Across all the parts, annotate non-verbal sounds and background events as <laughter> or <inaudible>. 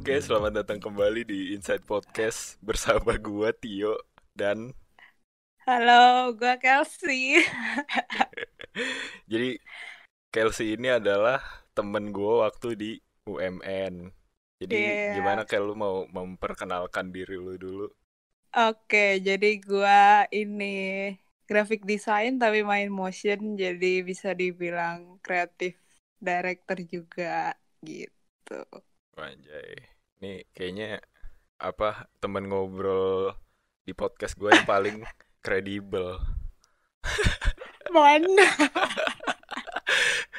Oke, selamat datang kembali di Inside Podcast bersama gue Tio dan Halo, gue Kelsey. <laughs> Jadi Kelsey ini adalah temen gue waktu di UMN. Jadi yeah. gimana kalau lu mau memperkenalkan diri lu dulu? Oke, jadi gua ini graphic design tapi main motion jadi bisa dibilang kreatif director juga gitu. Anjay. Ini kayaknya apa temen ngobrol di podcast gue yang paling <laughs> kredibel. <laughs> Mana?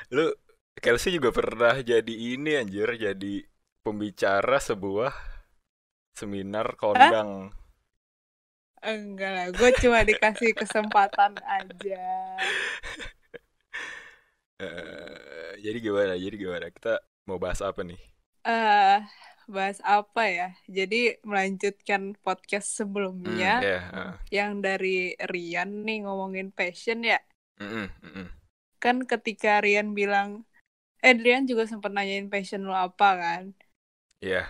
Lu Kelsey juga pernah jadi ini anjir, jadi pembicara sebuah seminar kondang. Hah? Enggak lah, gue cuma dikasih kesempatan aja. Uh, <laughs> jadi gimana? Jadi gimana? Kita mau bahas apa nih? uh, bahas apa ya? Jadi melanjutkan podcast hmm, sebelumnya mm, yeah, uh. yang dari Rian nih ngomongin passion ya. Mm -mm, mm -mm. Kan ketika Rian bilang, eh Rian juga sempat nanyain passion lo apa kan? Iya.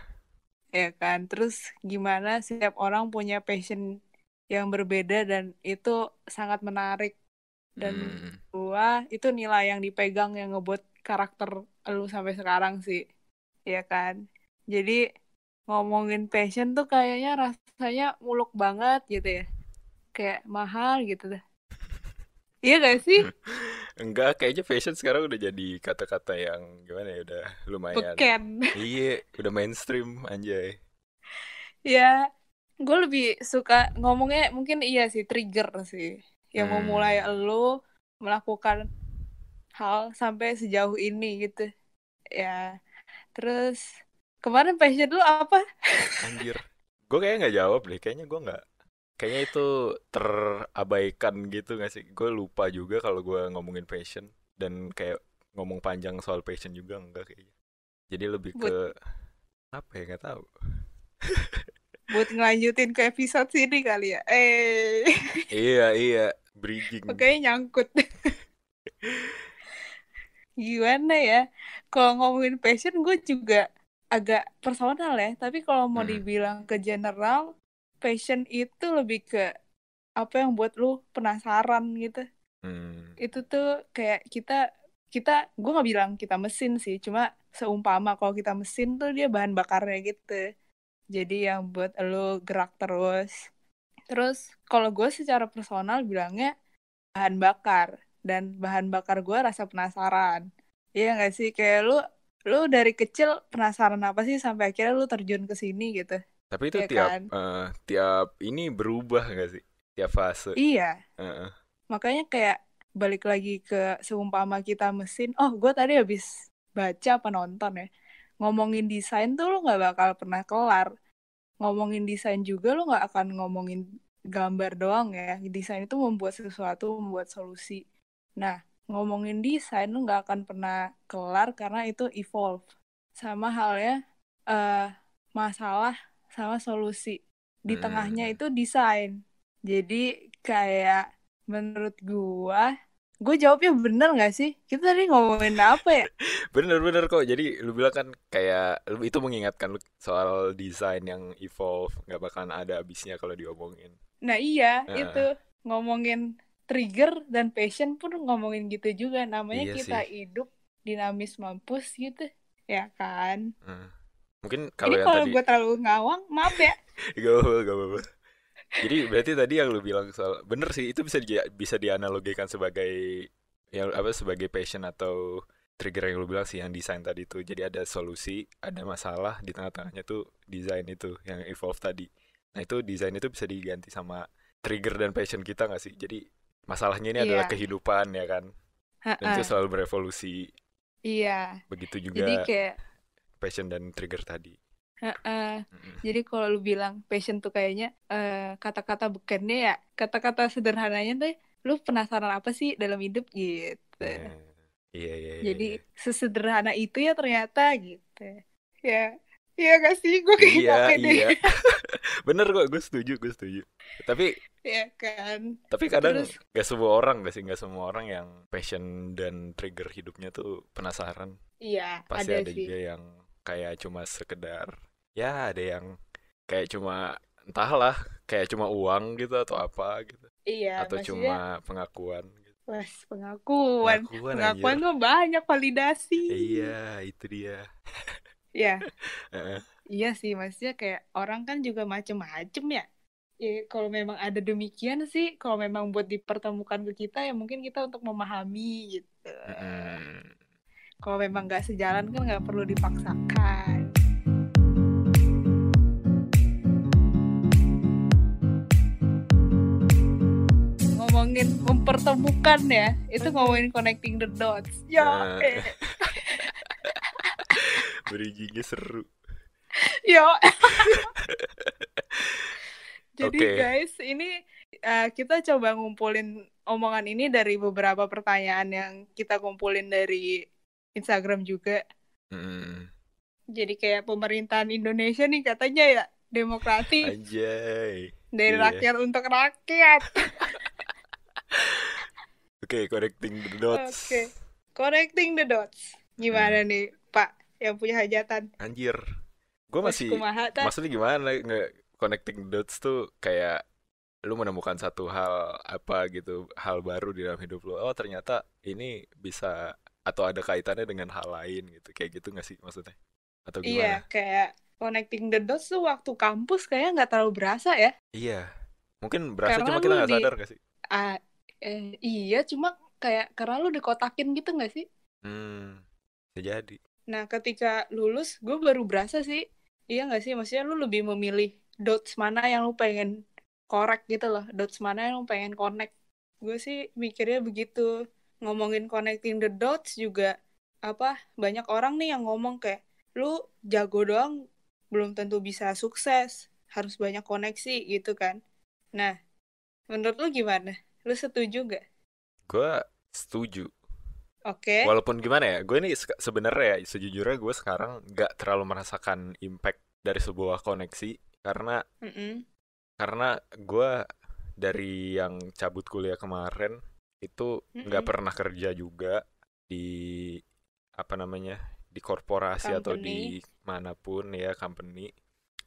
Yeah. Ya kan. Terus gimana setiap orang punya passion yang berbeda dan itu sangat menarik dan hmm. itu nilai yang dipegang yang ngebuat karakter lu sampai sekarang sih ya kan jadi ngomongin passion tuh kayaknya rasanya muluk banget gitu ya kayak mahal gitu deh Iya gak sih? <laughs> Enggak, kayaknya fashion sekarang udah jadi kata-kata yang gimana ya, udah lumayan. Beken. Iya, udah mainstream anjay. ya, gue lebih suka ngomongnya mungkin iya sih, trigger sih. Yang hmm. mulai lo melakukan hal sampai sejauh ini gitu. Ya, Terus kemarin passion dulu apa? Anjir. Gue kayaknya nggak jawab deh. Kayaknya gue nggak. Kayaknya itu terabaikan gitu nggak sih? Gue lupa juga kalau gue ngomongin passion dan kayak ngomong panjang soal passion juga enggak kayaknya. Jadi lebih But... ke apa ya nggak tahu. buat ngelanjutin ke episode sini kali ya. Eh. iya, iya, bridging. Oke, nyangkut gimana ya kalau ngomongin passion gue juga agak personal ya tapi kalau mau hmm. dibilang ke general passion itu lebih ke apa yang buat lu penasaran gitu hmm. itu tuh kayak kita kita gue nggak bilang kita mesin sih cuma seumpama kalau kita mesin tuh dia bahan bakarnya gitu jadi yang buat lu gerak terus terus kalau gue secara personal bilangnya bahan bakar dan bahan bakar gue rasa penasaran iya gak sih kayak lu lu dari kecil penasaran apa sih sampai akhirnya lu terjun ke sini gitu tapi itu ya tiap kan? uh, tiap ini berubah gak sih tiap fase iya uh -uh. makanya kayak balik lagi ke seumpama kita mesin oh gue tadi habis baca apa nonton ya ngomongin desain tuh lu gak bakal pernah kelar ngomongin desain juga lu gak akan ngomongin gambar doang ya desain itu membuat sesuatu membuat solusi Nah, ngomongin desain lu nggak akan pernah kelar karena itu evolve. Sama halnya uh, masalah sama solusi. Di hmm. tengahnya hmm. itu desain. Jadi kayak menurut gua gue jawabnya bener gak sih? Kita tadi ngomongin apa ya? Bener-bener <laughs> kok. Jadi lu bilang kan kayak lu itu mengingatkan lu soal desain yang evolve Gak bakalan ada habisnya kalau diomongin. Nah iya uh. itu ngomongin trigger dan passion pun ngomongin gitu juga namanya iya kita sih. hidup dinamis mampus gitu ya kan hmm. mungkin kalau ini kalau tadi... gue terlalu ngawang maaf ya <laughs> gak apa-apa gak apa-apa jadi berarti tadi yang lu bilang soal bener sih itu bisa di, bisa dianalogikan sebagai ya apa sebagai passion atau trigger yang lu bilang sih yang desain tadi tuh jadi ada solusi ada masalah di tengah-tengahnya tuh desain itu yang evolve tadi nah itu desain itu bisa diganti sama trigger dan passion kita nggak sih jadi masalahnya ini yeah. adalah kehidupan ya kan Ha-ha. dan itu selalu berevolusi iya yeah. begitu juga jadi kayak passion dan trigger tadi Uh, mm. Jadi kalau lu bilang passion tuh kayaknya kata eh, kata-kata bukannya ya kata-kata sederhananya tuh lu penasaran apa sih dalam hidup gitu. Nah, iya yeah. iya. Yeah, yeah, jadi yeah. sesederhana itu ya ternyata gitu. Ya. Iya gak sih? Gue kayak iya, pede. Iya. <laughs> <laughs> Bener kok, gue setuju, gue setuju. Tapi Iya kan. Tapi kadang Terus, gak semua orang gak sih, gak semua orang yang passion dan trigger hidupnya tuh penasaran. Iya, Pasti ada, ada sih. juga yang kayak cuma sekedar ya ada yang kayak cuma entahlah kayak cuma uang gitu atau apa gitu. Iya. Atau cuma pengakuan gitu. pengakuan. Pengakuan, pengakuan tuh banyak validasi. Iya, itu dia. <laughs> Iya. <laughs> iya sih, maksudnya kayak orang kan juga macem-macem ya. Ya, kalau memang ada demikian sih, kalau memang buat dipertemukan ke kita ya mungkin kita untuk memahami gitu. Kalau memang nggak sejalan kan nggak perlu dipaksakan. ngomongin mempertemukan ya itu ngomongin connecting the dots ya <laughs> Berijingnya seru. Yo. <laughs> Jadi okay. guys, ini uh, kita coba ngumpulin omongan ini dari beberapa pertanyaan yang kita kumpulin dari Instagram juga. Hmm. Jadi kayak pemerintahan Indonesia nih katanya ya demokrasi. Anjay. Dari yeah. rakyat untuk rakyat. <laughs> Oke, okay, correcting the dots. Oke. Okay. Correcting the dots. Gimana hmm. nih yang punya hajatan anjir gue masih kumaha, maksudnya gimana nggak connecting dots tuh kayak lu menemukan satu hal apa gitu hal baru di dalam hidup lu oh ternyata ini bisa atau ada kaitannya dengan hal lain gitu kayak gitu gak sih maksudnya atau iya, gimana iya kayak connecting the dots tuh waktu kampus kayak nggak terlalu berasa ya iya mungkin berasa karena cuma kita nggak sadar gak sih uh, eh, iya cuma kayak karena lu dikotakin gitu gak sih hmm jadi Nah, ketika lulus, gue baru berasa sih, iya nggak sih? Maksudnya lu lebih memilih dots mana yang lu pengen korek gitu loh, dots mana yang lu pengen connect. Gue sih mikirnya begitu. Ngomongin connecting the dots juga, apa, banyak orang nih yang ngomong kayak, lu jago doang belum tentu bisa sukses, harus banyak koneksi gitu kan. Nah, menurut lu gimana? Lu setuju gak? Gue setuju Oke. Okay. Walaupun gimana ya, gue ini sebenarnya ya, sejujurnya gue sekarang nggak terlalu merasakan impact dari sebuah koneksi karena mm -mm. karena gue dari yang cabut kuliah kemarin itu nggak mm -mm. pernah kerja juga di apa namanya di korporasi company. atau di manapun ya company.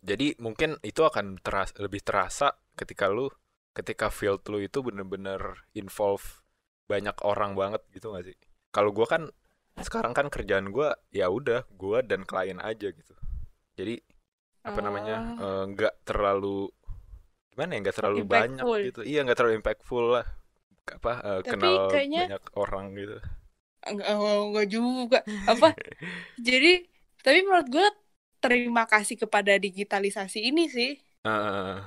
Jadi mungkin itu akan teras lebih terasa ketika lu ketika field lu itu bener-bener involve banyak orang banget gitu gak sih? kalau gue kan sekarang kan kerjaan gue ya udah gue dan klien aja gitu jadi apa namanya oh. eh, nggak uh, terlalu gimana ya nggak terlalu impactful. banyak gitu iya nggak terlalu impactful lah apa uh, Tapi kenal kayaknya... banyak orang gitu enggak, enggak juga apa <laughs> jadi tapi menurut gue terima kasih kepada digitalisasi ini sih uh.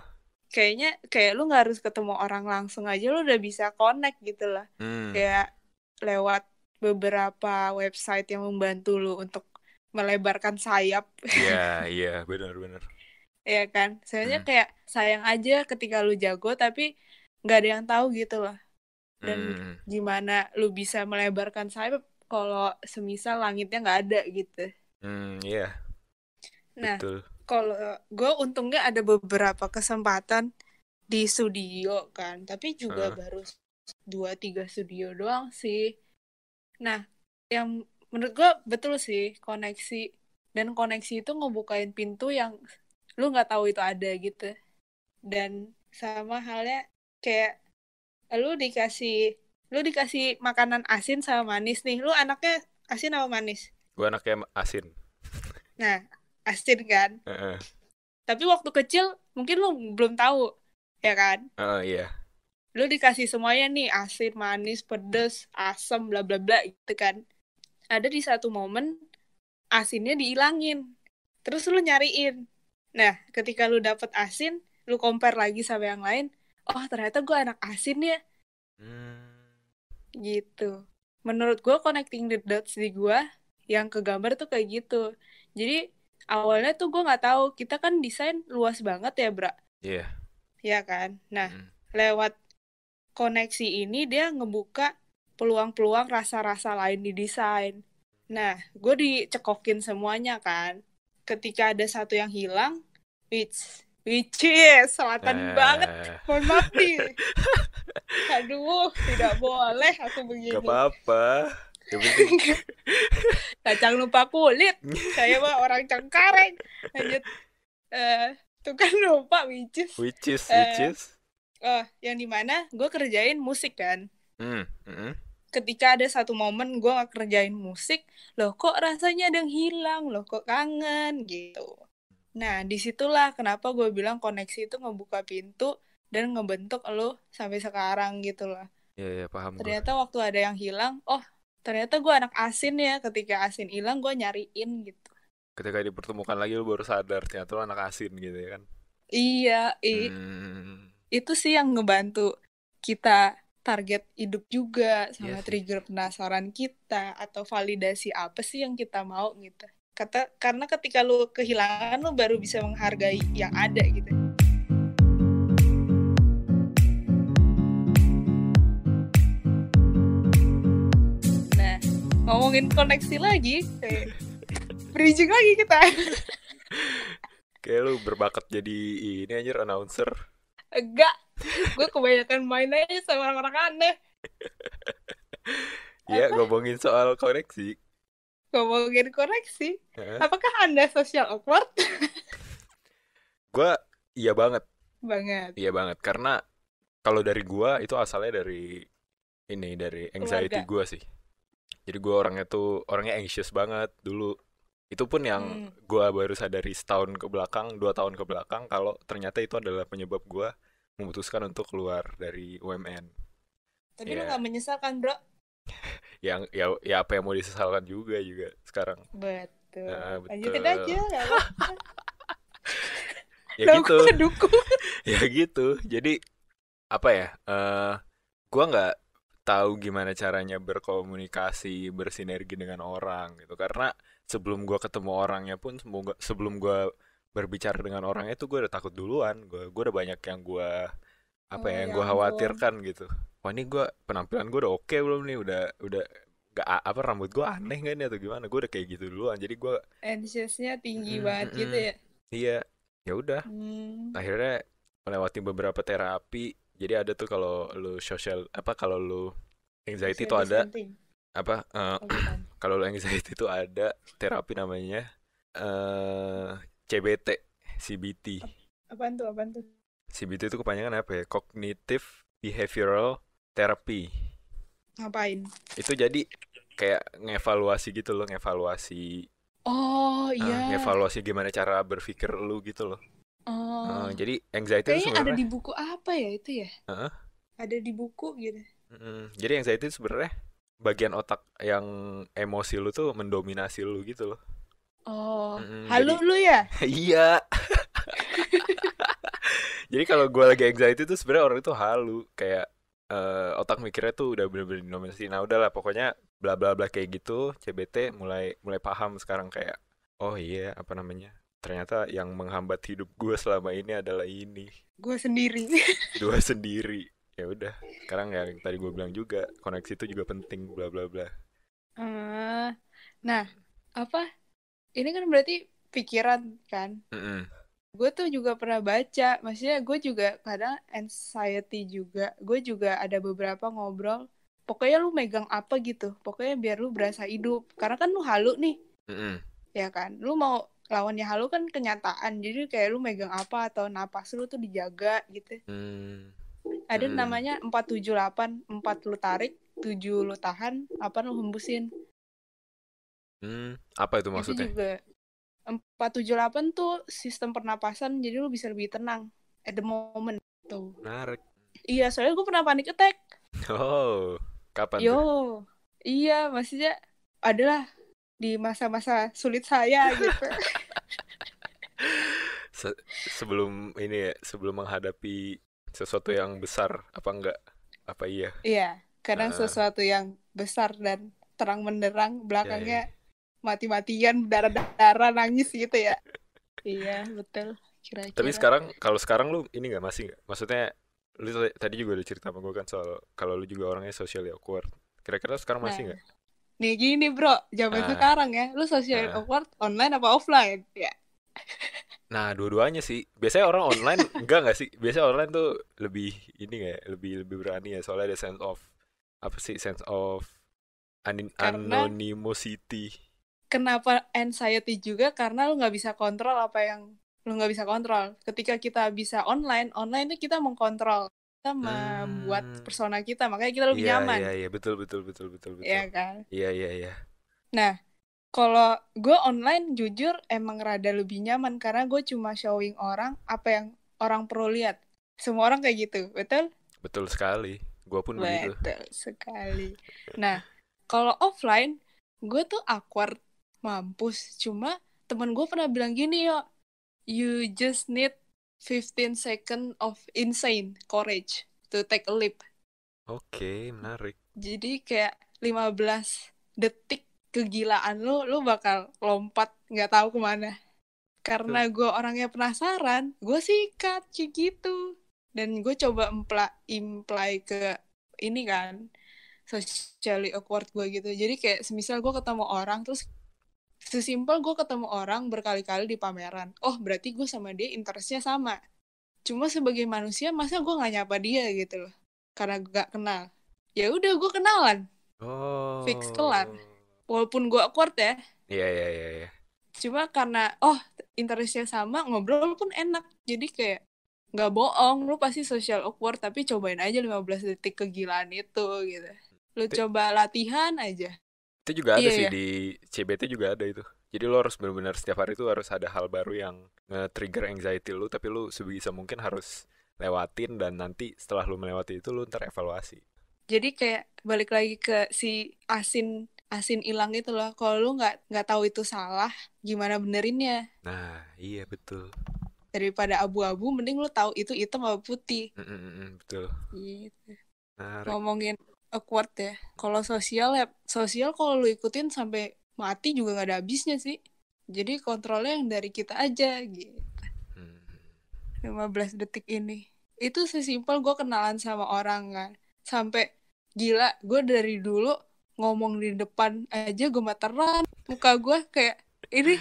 kayaknya kayak lu nggak harus ketemu orang langsung aja lu udah bisa connect gitu lah hmm. kayak lewat beberapa website yang membantu lo untuk melebarkan sayap. Iya, <laughs> iya, benar-benar. Iya kan? Sebenarnya hmm. kayak sayang aja ketika lu jago tapi nggak ada yang tahu gitu loh. Dan hmm. gimana lu bisa melebarkan sayap kalau semisal langitnya nggak ada gitu. Hmm, iya. Yeah. Nah, kalau gue untungnya ada beberapa kesempatan di studio kan, tapi juga uh. baru dua tiga studio doang sih. Nah, yang menurut gue betul sih koneksi dan koneksi itu ngebukain pintu yang lu nggak tahu itu ada gitu. Dan sama halnya kayak lu dikasih lu dikasih makanan asin sama manis nih. Lu anaknya asin atau manis? Gue anaknya asin. Nah, asin kan. Uh -uh. Tapi waktu kecil mungkin lu belum tahu, ya kan? Uh, iya lu dikasih semuanya nih asin manis pedes asam bla bla bla gitu kan ada di satu momen asinnya diilangin terus lu nyariin nah ketika lu dapet asin lu compare lagi sama yang lain oh ternyata gue anak asin ya hmm. gitu menurut gue connecting the dots di gue yang kegambar tuh kayak gitu jadi awalnya tuh gue nggak tahu kita kan desain luas banget ya bra iya yeah. Iya kan nah hmm lewat koneksi ini dia ngebuka peluang-peluang rasa-rasa lain di desain. Nah, gue dicekokin semuanya kan. Ketika ada satu yang hilang, which which is selatan eh. banget. Mohon maaf Aduh, tidak boleh aku begini. Gak apa-apa. <laughs> Kacang lupa kulit. Saya mah orang cengkareng. Lanjut. Uh, eh, tuh kan lupa which is. Which is, uh, which is uh, yang dimana gue kerjain musik kan. Mm -hmm. Ketika ada satu momen gue gak kerjain musik, loh kok rasanya ada yang hilang, loh kok kangen gitu. Nah, disitulah kenapa gue bilang koneksi itu ngebuka pintu dan ngebentuk lo sampai sekarang gitu lah. Iya, iya, paham. Ternyata gue. waktu ada yang hilang, oh ternyata gue anak asin ya. Ketika asin hilang, gue nyariin gitu. Ketika dipertemukan lagi, lo baru sadar ternyata lo anak asin gitu ya kan? Iya, iya. Hmm itu sih yang ngebantu kita target hidup juga sama yes. Iya trigger penasaran kita atau validasi apa sih yang kita mau gitu. Kata karena ketika lu kehilangan lu baru bisa menghargai yang ada gitu. Nah, ngomongin koneksi lagi, kayak <laughs> bridging lagi kita. kayak lu berbakat jadi ini aja announcer enggak gue kebanyakan main aja sama orang-orang aneh <laughs> ya ngomongin soal koreksi ngomongin koreksi huh? apakah anda sosial awkward <laughs> gue iya banget banget iya banget karena kalau dari gue itu asalnya dari ini dari anxiety gue sih jadi gue orangnya tuh orangnya anxious banget dulu itu pun yang hmm. gue baru sadari setahun ke belakang dua tahun ke belakang kalau ternyata itu adalah penyebab gue memutuskan untuk keluar dari UMN tapi yeah. lo gak menyesalkan, bro <laughs> yang ya ya apa yang mau disesalkan juga juga sekarang betul, nah, betul. lanjutin aja ya, <laughs> ya gitu <laughs> ya gitu jadi apa ya uh, eh, gue nggak tahu gimana caranya berkomunikasi bersinergi dengan orang gitu karena sebelum gue ketemu orangnya pun semoga sebelum gue berbicara dengan orangnya itu gue udah takut duluan gue gue udah banyak yang gue apa oh, ya yang ya gue khawatirkan gitu wah ini gue penampilan gue udah oke okay belum nih udah udah gak apa rambut gue aneh gak nih atau gimana gue udah kayak gitu duluan jadi gue anxiousnya tinggi mm, banget mm, gitu ya iya ya udah hmm. akhirnya melewati beberapa terapi jadi ada tuh kalau lu social apa kalau lu anxiety itu tuh ada apa uh, kalau lo anxiety itu ada terapi namanya uh, eh, CBT, CBT. Apaan tuh? Apaan tuh? CBT itu kepanjangan apa ya? Cognitive Behavioral Therapy. Ngapain? Itu jadi kayak ngevaluasi gitu loh, ngevaluasi. Oh eh, iya. Uh, ngevaluasi gimana cara berpikir lu gitu loh. Oh. Uh, jadi anxiety itu sebenarnya. ada di buku apa ya itu ya? Uh -huh. Ada di buku gitu. Mm -hmm. Jadi anxiety itu sebenarnya bagian otak yang emosi lu tuh mendominasi lu gitu loh. Oh, mm, halu jadi... lu ya? <laughs> iya. <laughs> jadi kalau gue lagi anxiety tuh sebenarnya orang itu halu, kayak uh, otak mikirnya tuh udah bener-bener dominasi. Nah udahlah, pokoknya bla bla bla kayak gitu. CBT mulai mulai paham sekarang kayak, oh iya apa namanya? Ternyata yang menghambat hidup gue selama ini adalah ini. Gue sendiri. gue sendiri ya udah sekarang ya tadi gue bilang juga koneksi itu juga penting bla bla bla uh, nah apa ini kan berarti pikiran kan mm -hmm. gue tuh juga pernah baca maksudnya gue juga kadang anxiety juga gue juga ada beberapa ngobrol pokoknya lu megang apa gitu pokoknya biar lu berasa hidup karena kan lu halu nih mm -hmm. ya kan lu mau lawannya halu kan kenyataan jadi kayak lu megang apa atau napas lu tuh dijaga gitu mm ada hmm. namanya 478 4 lu tarik 7 lu tahan apa lu hembusin hmm apa itu maksudnya itu juga delapan tuh sistem pernapasan jadi lu bisa lebih tenang at the moment tuh menarik iya soalnya gue pernah panik attack oh kapan yo tuh? iya maksudnya adalah di masa-masa sulit saya gitu <laughs> Se sebelum ini ya sebelum menghadapi sesuatu yang besar apa enggak apa iya iya kadang uh, sesuatu yang besar dan terang menderang belakangnya yeah, yeah. mati-matian darah-darah nangis gitu ya iya betul kira-kira tapi sekarang kalau sekarang lu ini nggak masih nggak maksudnya lu tadi juga udah cerita sama gue kan soal kalau lu juga orangnya social awkward kira-kira sekarang masih nggak nah. nih gini bro zaman uh, sekarang ya lu social uh, ah. awkward online apa offline ya <laughs> Nah, dua-duanya sih. Biasanya orang online <laughs> enggak enggak sih? Biasanya online tuh lebih ini ya, lebih lebih berani ya soalnya ada sense of apa sih sense of anin karena, anonymity. Kenapa anxiety juga karena lu nggak bisa kontrol apa yang lu nggak bisa kontrol. Ketika kita bisa online, online itu kita mengkontrol kita membuat hmm. persona kita, makanya kita lebih yeah, nyaman. Iya, yeah, iya, yeah, betul betul betul betul betul. Iya kan? Iya, iya, iya. Nah, kalau gue online jujur emang rada lebih nyaman karena gue cuma showing orang apa yang orang perlu lihat. Semua orang kayak gitu, betul? Betul sekali. Gue pun begitu. Betul sekali. Nah, kalau offline, gue tuh awkward mampus. Cuma temen gue pernah bilang gini yo, you just need 15 second of insane courage to take a leap. Oke, okay, menarik. Jadi kayak 15 detik kegilaan lu lu bakal lompat nggak tahu kemana karena gue orangnya penasaran gue sikat kayak gitu dan gue coba imply, imply ke ini kan socially awkward gue gitu jadi kayak semisal gue ketemu orang terus sesimpel gue ketemu orang berkali-kali di pameran oh berarti gue sama dia interestnya sama cuma sebagai manusia masa gue nggak nyapa dia gitu loh karena gak kenal ya udah gue kenalan oh. fix kelar walaupun gue awkward ya iya iya iya ya. cuma karena oh interestnya sama ngobrol pun enak jadi kayak nggak bohong lu pasti social awkward tapi cobain aja 15 detik kegilaan itu gitu lu itu, coba latihan aja itu juga ada iya, sih iya. di CBT juga ada itu jadi lo harus benar-benar setiap hari itu harus ada hal baru yang nge-trigger anxiety lu tapi lu sebisa mungkin harus lewatin dan nanti setelah lu melewati itu lu ntar evaluasi jadi kayak balik lagi ke si asin asin hilang itu loh kalau lu nggak nggak tahu itu salah gimana benerinnya nah iya betul daripada abu-abu mending lu tahu itu hitam apa putih mm -mm, mm, mm betul gitu. Nah, ngomongin awkward ya kalau sosial ya sosial kalau lu ikutin sampai mati juga nggak ada habisnya sih jadi kontrolnya yang dari kita aja gitu mm. 15 detik ini itu sesimpel gue kenalan sama orang kan sampai gila gue dari dulu ngomong di depan aja gemeteran muka gue kayak ini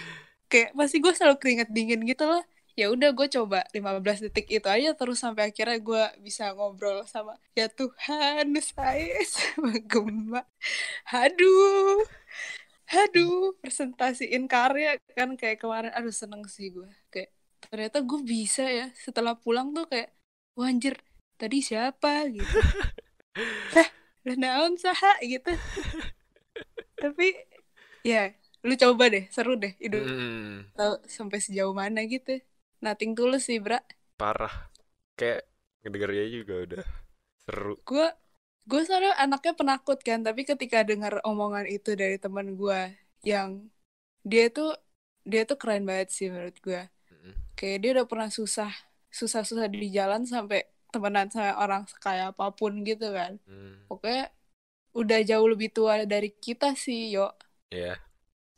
kayak pasti gue selalu keringet dingin gitu loh ya udah gue coba 15 detik itu aja terus sampai akhirnya gue bisa ngobrol sama ya Tuhan saya sama gemba haduh haduh presentasiin karya kan kayak kemarin aduh seneng sih gue kayak ternyata gue bisa ya setelah pulang tuh kayak wanjir tadi siapa gitu eh <laughs> udah naon saha gitu tapi ya lu coba deh seru deh itu hmm. tau sampai sejauh mana gitu Nothing tulus sih bra parah kayak ngedengernya juga udah seru gue gue soalnya anaknya penakut kan tapi ketika dengar omongan itu dari teman gue yang dia tuh dia tuh keren banget sih menurut gue -hmm. kayak dia udah pernah susah susah-susah di jalan sampai temenan saya orang sekaya apapun gitu kan hmm. Oke, udah jauh lebih tua dari kita sih yo yeah.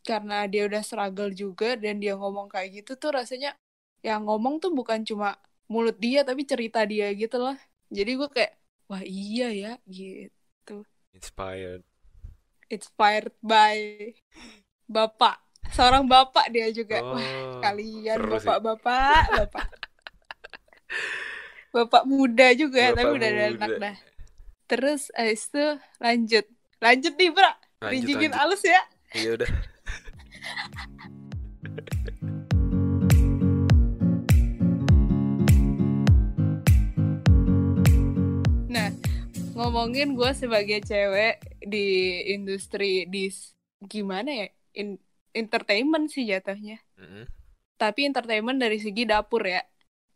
karena dia udah struggle juga dan dia ngomong kayak gitu tuh rasanya yang ngomong tuh bukan cuma mulut dia tapi cerita dia gitu loh jadi gue kayak wah iya ya gitu inspired inspired by bapak seorang bapak dia juga oh, wah kalian bapak-bapak bapak, bapak, <laughs> bapak bapak muda juga bapak tapi udah ada anak dah terus abis itu lanjut lanjut nih bro lanjut, alus ya iya udah nah ngomongin gue sebagai cewek di industri di gimana ya in, entertainment sih jatuhnya mm -hmm. tapi entertainment dari segi dapur ya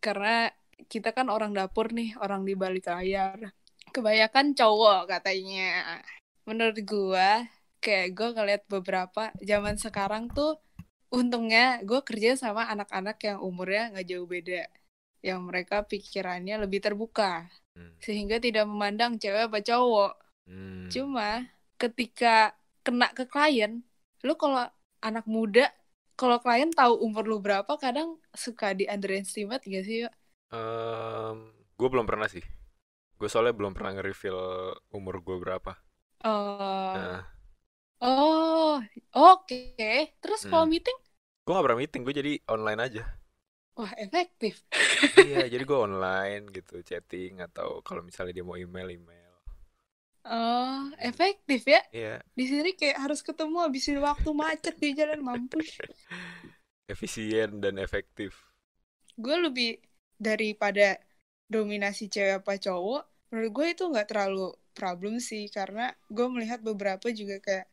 karena kita kan orang dapur nih, orang di balik layar. Kebanyakan cowok katanya. Menurut gue, kayak gue ngeliat beberapa zaman sekarang tuh untungnya gue kerja sama anak-anak yang umurnya nggak jauh beda yang mereka pikirannya lebih terbuka hmm. sehingga tidak memandang cewek apa cowok hmm. cuma ketika kena ke klien lu kalau anak muda kalau klien tahu umur lu berapa kadang suka di underestimate gak sih yuk? Um, gue belum pernah sih. Gue soalnya belum pernah nge-reveal umur gue berapa. Uh, nah. Oh, oke. Okay. Terus hmm. kalau meeting? Gue gak pernah meeting, gue jadi online aja. Wah, efektif. iya, jadi gue online gitu, chatting atau kalau misalnya dia mau email, email. Oh, hmm. efektif ya? Iya. Di sini kayak harus ketemu habisin waktu macet di jalan mampus. <laughs> Efisien dan efektif. Gue lebih daripada dominasi cewek apa cowok menurut gue itu nggak terlalu problem sih karena gue melihat beberapa juga kayak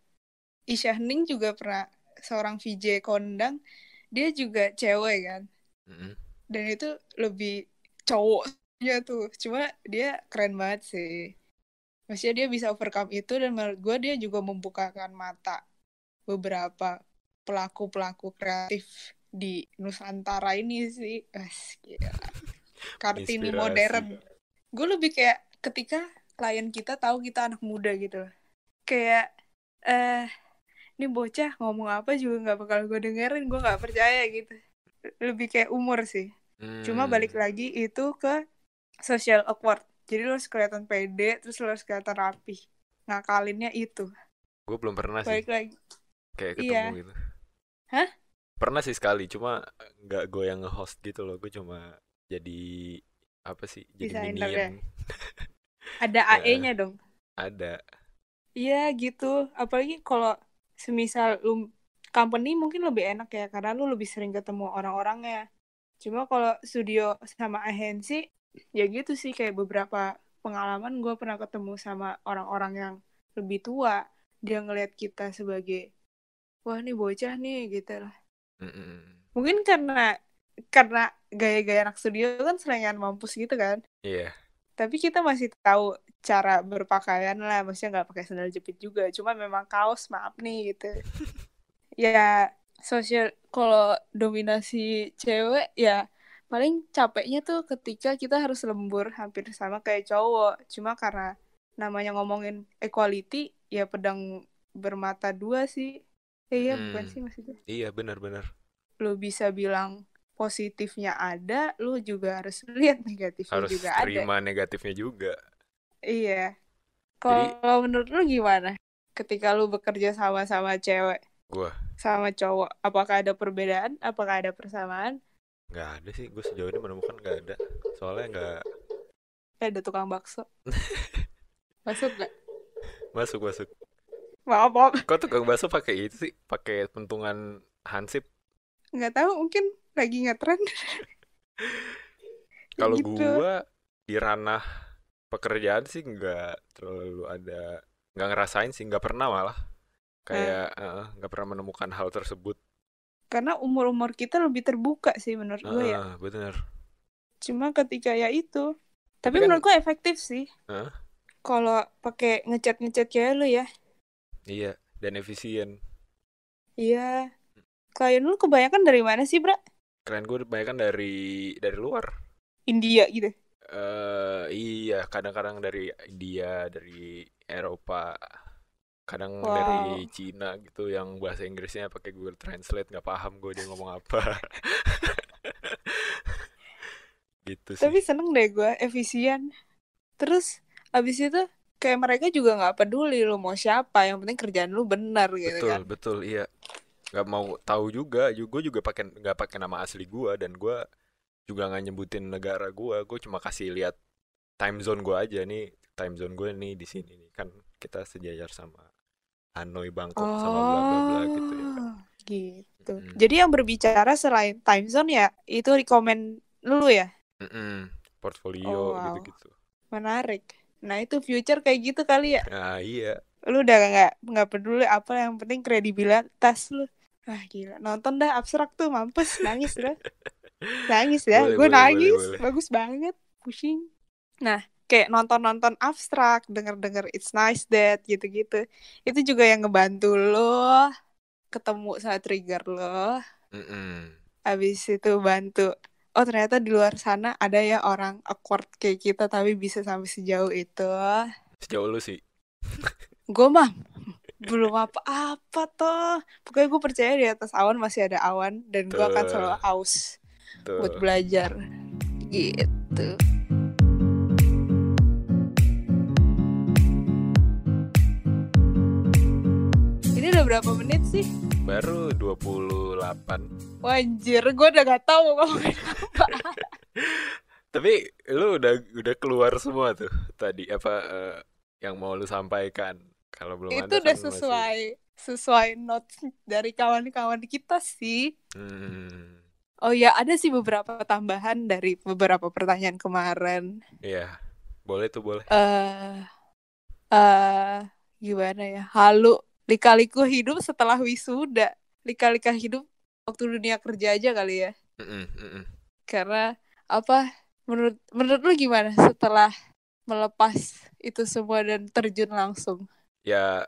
Isyahning juga pernah seorang VJ kondang dia juga cewek kan mm-hmm. dan itu lebih cowoknya tuh cuma dia keren banget sih maksudnya dia bisa overcome itu dan menurut gue dia juga membukakan mata beberapa pelaku pelaku kreatif di Nusantara ini sih Asyik kartini Inspirasi. modern gue lebih kayak ketika klien kita tahu kita anak muda gitu kayak eh ini bocah ngomong apa juga nggak bakal gue dengerin gue nggak percaya gitu lebih kayak umur sih hmm. cuma balik lagi itu ke social awkward jadi lo harus kelihatan pede terus lo harus kelihatan rapi ngakalinnya itu gue belum pernah balik sih lagi. kayak ketemu iya. gitu hah pernah sih sekali cuma nggak gue yang nge-host gitu loh gue cuma jadi apa sih jadi Desainer minion ya? <laughs> ada AE-nya ya. dong ada iya gitu apalagi kalau semisal lu company mungkin lebih enak ya karena lu lebih sering ketemu orang-orangnya cuma kalau studio sama agensi ya gitu sih kayak beberapa pengalaman gue pernah ketemu sama orang-orang yang lebih tua dia ngelihat kita sebagai wah nih bocah nih gitu lah mm -mm. mungkin karena karena gaya-gaya anak studio kan seringan mampus gitu kan iya yeah. tapi kita masih tahu cara berpakaian lah maksudnya nggak pakai sandal jepit juga cuma memang kaos maaf nih gitu <laughs> ya sosial kalau dominasi cewek ya paling capeknya tuh ketika kita harus lembur hampir sama kayak cowok cuma karena namanya ngomongin equality ya pedang bermata dua sih eh, iya hmm. bukan sih maksudnya iya benar-benar lo bisa bilang positifnya ada, lu juga harus <laughs> lihat negatifnya harus juga ada. Harus terima negatifnya juga. Iya. Kalau menurut lu gimana? Ketika lu bekerja sama-sama cewek, gua sama cowok, apakah ada perbedaan? Apakah ada persamaan? Gak ada sih, gue sejauh ini menemukan gak ada. Soalnya Eh, Ada tukang bakso. <laughs> masuk gak? Masuk masuk. Maaf maaf. Kok tukang bakso pakai itu sih? Pakai pentungan hansip? Gak tau. mungkin lagi ngetren <laughs> kalau gitu. gua di ranah pekerjaan sih nggak terlalu ada nggak ngerasain sih nggak pernah malah kayak ah. eh, eh, nggak uh, pernah menemukan hal tersebut karena umur umur kita lebih terbuka sih menurut uh, gue ya ah, bener cuma ketika ya itu tapi, tapi kan... menurut gue efektif sih uh? kalau pakai ngecat ngecat kayak lu ya iya dan efisien iya klien lu kebanyakan dari mana sih bra keren gue kebanyakan dari dari luar India gitu uh, iya kadang-kadang dari India dari Eropa kadang wow. dari Cina gitu yang bahasa Inggrisnya pakai Google Translate nggak paham gue dia ngomong apa <laughs> gitu sih. tapi seneng deh gue efisien terus abis itu kayak mereka juga nggak peduli lo mau siapa yang penting kerjaan lu benar gitu betul, kan betul iya nggak mau tahu juga juga gue juga pakai nggak pakai nama asli gue dan gue juga nggak nyebutin negara gue gue cuma kasih lihat time zone gue aja nih time zone gue nih di sini nih kan kita sejajar sama Hanoi Bangkok oh, sama bla bla bla oh, gitu ya kan. gitu mm. jadi yang berbicara selain time zone ya itu rekomend lu ya mm -mm. portfolio oh, wow. gitu gitu menarik nah itu future kayak gitu kali ya nah, iya lu udah nggak nggak peduli apa yang penting kredibilitas lu ah gila, nonton dah abstrak tuh, mampus, nangis dah. <laughs> nangis ya, gue nangis, boleh, boleh. bagus banget, pusing. Nah, kayak nonton-nonton abstrak, denger-denger It's Nice That, gitu-gitu. Itu juga yang ngebantu lo ketemu saat trigger lo. Mm Abis itu bantu, oh ternyata di luar sana ada ya orang awkward kayak kita tapi bisa sampai sejauh itu. Sejauh lu sih. gue mah belum apa-apa toh pokoknya gue percaya di atas awan masih ada awan dan gue akan selalu haus Tuh. buat belajar gitu ini udah berapa menit sih baru 28 Wajir, gue udah gak tau mau <laughs> Tapi lu udah udah keluar semua tuh tadi apa uh, yang mau lu sampaikan kalau belum itu ada, udah sesuai sesuai notes dari kawan-kawan kita sih. Hmm. Oh ya, ada sih beberapa tambahan dari beberapa pertanyaan kemarin. Iya, boleh tuh boleh. Eh, uh, uh, gimana ya? Halo lika-liku hidup setelah wisuda. Lika-lika hidup waktu dunia kerja aja kali ya. Mm -mm. Karena apa? Menurut menurut lu gimana setelah melepas itu semua dan terjun langsung? ya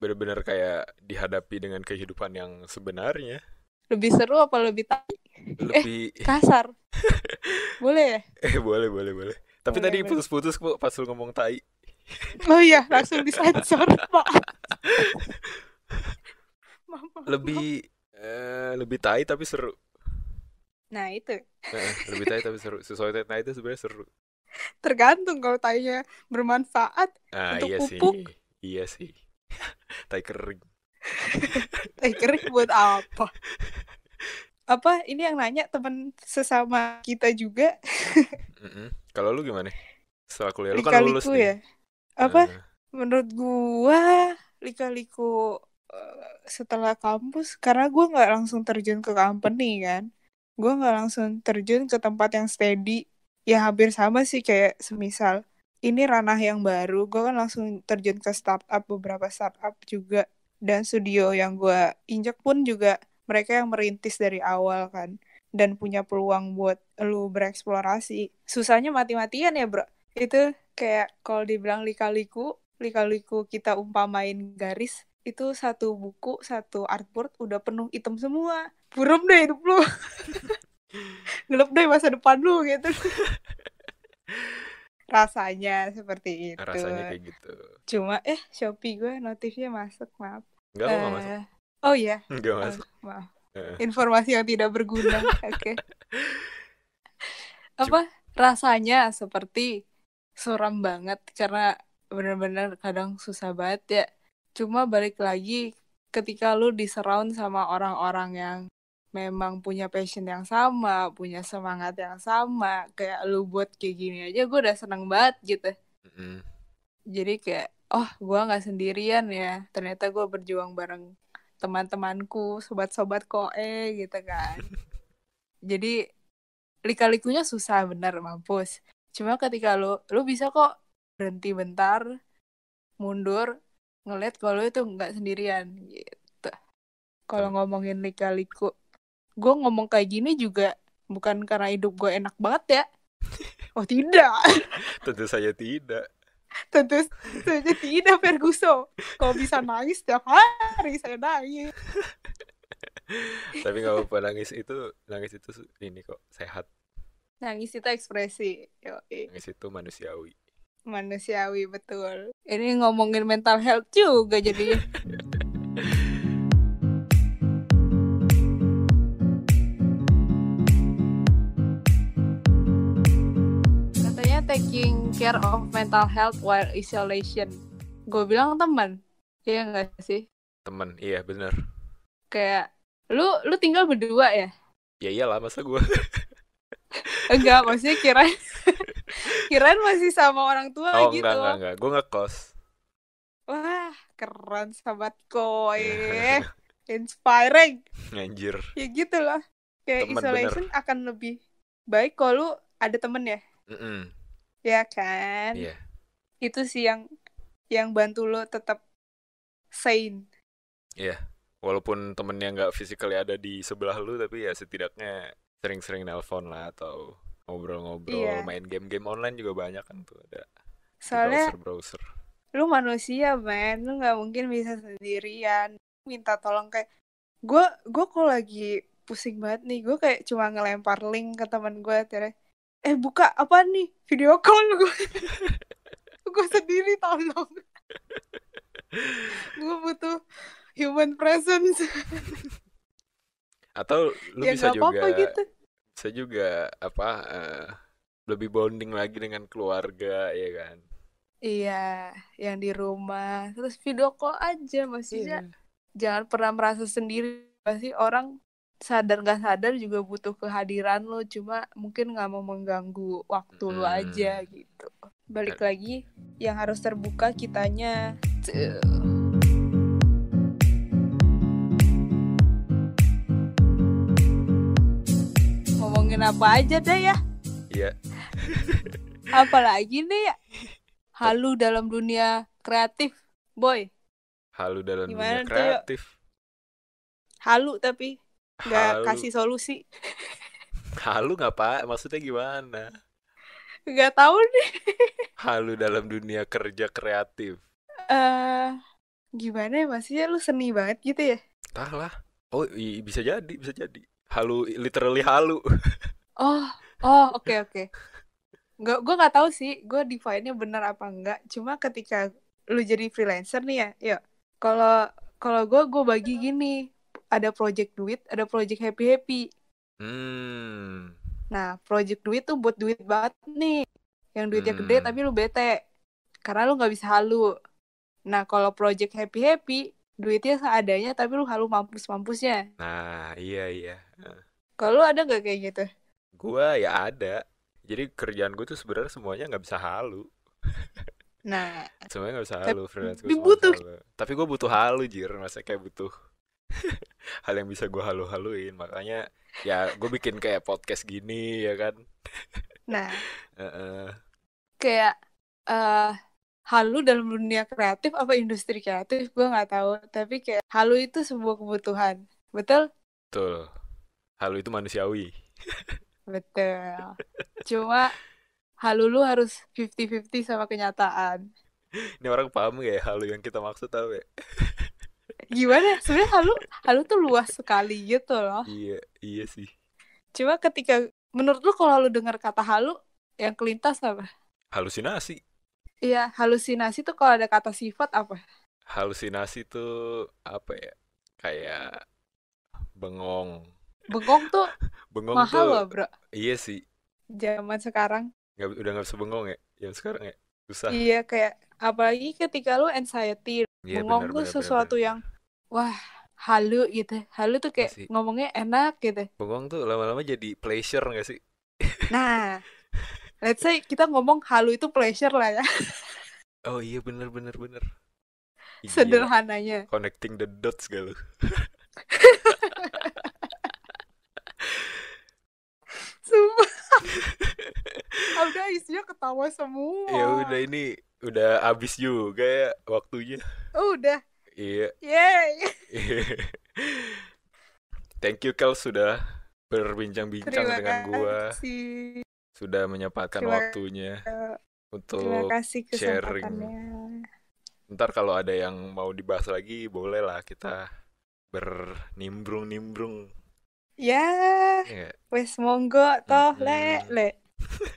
benar-benar kayak dihadapi dengan kehidupan yang sebenarnya lebih seru apa lebih tak lebih eh, kasar <laughs> boleh ya eh boleh boleh boleh tapi boleh, tadi putus-putus kok pas lu ngomong tai oh iya langsung disensor <laughs> pak <laughs> lebih eh, lebih tai tapi seru Nah itu. Nah, lebih tai tapi seru. Sesuai tai itu sebenarnya seru. Tergantung kalau tainya bermanfaat nah, untuk iya pupuk. Sih. Iya sih. <laughs> tai kering. <laughs> tai kering buat apa? Apa ini yang nanya teman sesama kita juga? mm -hmm. Kalau lu gimana? Setelah kuliah lu kan lulus ya? Apa? Uh. Menurut gua lika-liku eh, setelah kampus karena gua nggak langsung terjun ke company kan Gua nggak langsung terjun ke tempat yang steady ya hampir sama sih kayak semisal ini ranah yang baru gue kan langsung terjun ke startup beberapa startup juga dan studio yang gue injek pun juga mereka yang merintis dari awal kan dan punya peluang buat lu bereksplorasi susahnya mati-matian ya bro itu kayak kalau dibilang lika-liku lika-liku kita umpamain garis itu satu buku satu artboard udah penuh item semua buram deh hidup lu <laughs> gelap deh masa depan lu gitu <laughs> rasanya seperti itu. Rasanya kayak gitu. Cuma eh Shopee gue notifnya masuk, maaf. Enggak uh, eh, mau masuk. Oh iya. Enggak <laughs> masuk. Oh, masuk. Maaf. Eh. Informasi yang tidak berguna. <laughs> Oke. Okay. Apa rasanya seperti suram banget karena benar-benar kadang susah banget ya. Cuma balik lagi ketika lu diserang sama orang-orang yang memang punya passion yang sama, punya semangat yang sama, kayak lu buat kayak gini aja gue udah seneng banget gitu. Mm-hmm. Jadi kayak, oh gue nggak sendirian ya, ternyata gue berjuang bareng teman-temanku, sobat-sobat koe gitu kan. <laughs> Jadi lika-likunya susah bener mampus. Cuma ketika lu, lu bisa kok berhenti bentar, mundur, ngeliat kalau itu nggak sendirian gitu. Kalau ngomongin lika-liku gue ngomong kayak gini juga bukan karena hidup gue enak banget ya <laughs> oh tidak <laughs> tentu saja tidak tentu saja tidak Ferguso kalau bisa nangis setiap hari saya nangis <laughs> tapi nggak apa-apa nangis itu nangis itu ini kok sehat nangis itu ekspresi Yoi. nangis itu manusiawi manusiawi betul ini ngomongin mental health juga jadi taking care of mental health while isolation. Gue bilang teman, iya gak sih? Teman, iya bener. Kayak, lu lu tinggal berdua ya? Ya iyalah, masa gue? <laughs> enggak, maksudnya kira <laughs> kirain masih sama orang tua oh, gitu. Oh enggak, enggak, enggak. Gue ngekos. Wah, keren sahabat koi. <laughs> Inspiring. Anjir. Ya gitu lah. Kayak temen, isolation bener. akan lebih baik kalau lu ada temen ya. Mm -mm ya kan yeah. itu sih yang yang bantu lo tetap sane ya yeah. walaupun temennya nggak physically ada di sebelah lu, tapi ya setidaknya sering-sering nelpon lah atau ngobrol-ngobrol, yeah. main game-game online juga banyak kan tuh ada Soalnya, browser-browser. Lu manusia, man, lu nggak mungkin bisa sendirian. Minta tolong kayak gue, gue kok lagi pusing banget nih, gue kayak cuma ngelempar link ke teman gue, terus eh buka apa nih video call gue <laughs> gue sendiri tolong gue butuh human presence atau lu ya, bisa juga apa -apa gitu. bisa juga apa uh, lebih bonding lagi dengan keluarga ya kan iya yang di rumah terus video call aja maksudnya yeah. jangan pernah merasa sendiri pasti orang sadar gak sadar juga butuh kehadiran lo cuma mungkin nggak mau mengganggu waktu hmm. lo aja gitu balik lagi yang harus terbuka kitanya Tuh. ngomongin apa aja deh ya iya <laughs> apalagi nih ya halu dalam dunia kreatif boy halu dalam Gimana dunia kreatif tuh? halu tapi nggak kasih solusi halu nggak pak maksudnya gimana nggak tahu deh halu dalam dunia kerja kreatif eh uh, gimana ya maksudnya lu seni banget gitu ya tah lah oh bisa jadi bisa jadi halu literally halu oh oh oke okay, oke okay. nggak gue nggak tahu sih gue define-nya benar apa enggak cuma ketika lu jadi freelancer nih ya yuk kalau kalau gue gue bagi gini ada project duit, ada project happy-happy. Hmm. Nah, project duit tuh buat duit banget nih. Yang duitnya hmm. gede tapi lu bete. Karena lu nggak bisa halu. Nah, kalau project happy-happy, duitnya seadanya tapi lu halu mampus-mampusnya. Nah, iya iya. Kalau lu ada nggak kayak gitu? Gua ya ada. Jadi kerjaan gue tuh sebenarnya semuanya nggak bisa halu. <laughs> Nah, semuanya nggak bisa halu freelance gue. Butuh. Halu. Tapi gue butuh halu jir, masa kayak butuh <laughs> hal yang bisa gue halu-haluin makanya ya gue bikin kayak podcast gini ya kan nah uh <laughs> -uh. kayak uh, halu dalam dunia kreatif apa industri kreatif gue nggak tahu tapi kayak halu itu sebuah kebutuhan betul betul halu itu manusiawi <laughs> betul cuma halu lu harus fifty-fifty sama kenyataan ini orang paham gak ya halu yang kita maksud tau ya? <laughs> gimana sebenarnya halu halu tuh luas sekali gitu loh iya iya sih cuma ketika menurut lu kalau lu dengar kata halu yang kelintas apa halusinasi iya halusinasi tuh kalau ada kata sifat apa halusinasi tuh apa ya kayak bengong bengong tuh <laughs> bengong mahal tuh, loh bro iya sih zaman sekarang nggak udah nggak sebengong ya yang sekarang ya susah iya kayak apalagi ketika lu anxiety ya, ngomong tuh sesuatu bener. yang wah halu gitu halu tuh kayak Masih. ngomongnya enak gitu ngomong tuh lama-lama jadi pleasure nggak sih nah <laughs> let's say kita ngomong halu itu pleasure lah ya <laughs> oh iya bener bener bener iya. sederhananya connecting the dots galuh lu <laughs> Sumpah udah iya, isinya ketawa semua ya udah ini udah abis juga ya waktunya oh, udah iya yay <laughs> thank you Kel sudah berbincang-bincang dengan gua sudah menyempatkan Terima... waktunya untuk Terima kasih sharing ntar kalau ada yang mau dibahas lagi bolehlah kita bernimbrung-nimbrung ya yeah. yeah. wes monggo toh mm -hmm. le le <laughs>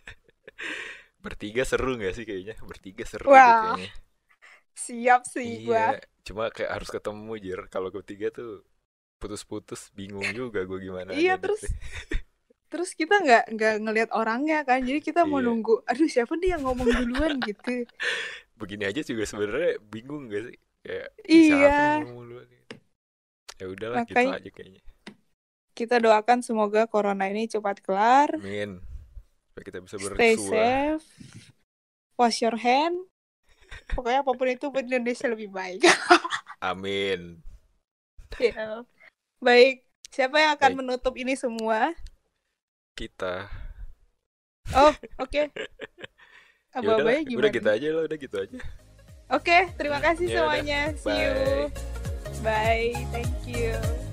bertiga seru gak sih kayaknya bertiga seru wow. kayaknya siap sih iya. gue cuma kayak harus ketemu jir kalau ketiga tuh putus-putus bingung juga gue gimana iya terus <laughs> terus kita nggak nggak ngelihat orangnya kan jadi kita mau iya. nunggu aduh siapa nih yang ngomong duluan <laughs> gitu begini aja juga sebenarnya bingung gak sih kayak iya ya udahlah gitu Makanya... gitu aja kayaknya kita doakan semoga corona ini cepat kelar. Amin supaya kita bisa bersuara. Stay safe, wash your hand. Pokoknya apapun itu buat Indonesia lebih baik. <laughs> Amin. Yeah. Baik, siapa yang akan Baik. menutup ini semua? Kita. Oh, oke. Okay. <laughs> Ya Abah-abahnya gimana? Udah kita gitu aja lah, udah gitu aja. Oke, okay, terima kasih ya, semuanya. Udah. See you. Bye, thank you.